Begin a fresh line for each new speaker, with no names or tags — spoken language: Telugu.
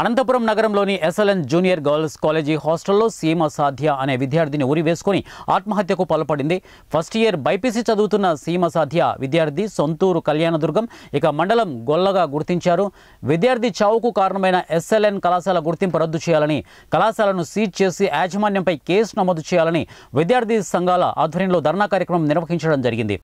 అనంతపురం నగరంలోని ఎస్ఎల్ఎన్ జూనియర్ గర్ల్స్ కాలేజీ హాస్టల్లో సీమ సాధ్య అనే విద్యార్థిని ఉరి వేసుకుని ఆత్మహత్యకు పాల్పడింది ఫస్ట్ ఇయర్ బైపీసీ చదువుతున్న సీమ సాధ్య విద్యార్థి సొంతూరు కళ్యాణదుర్గం ఇక మండలం గొల్లగా గుర్తించారు విద్యార్థి చావుకు కారణమైన ఎస్ఎల్ఎన్ కళాశాల గుర్తింపు రద్దు చేయాలని కళాశాలను సీజ్ చేసి యాజమాన్యంపై కేసు నమోదు చేయాలని విద్యార్థి సంఘాల ఆధ్వర్యంలో ధర్నా కార్యక్రమం నిర్వహించడం జరిగింది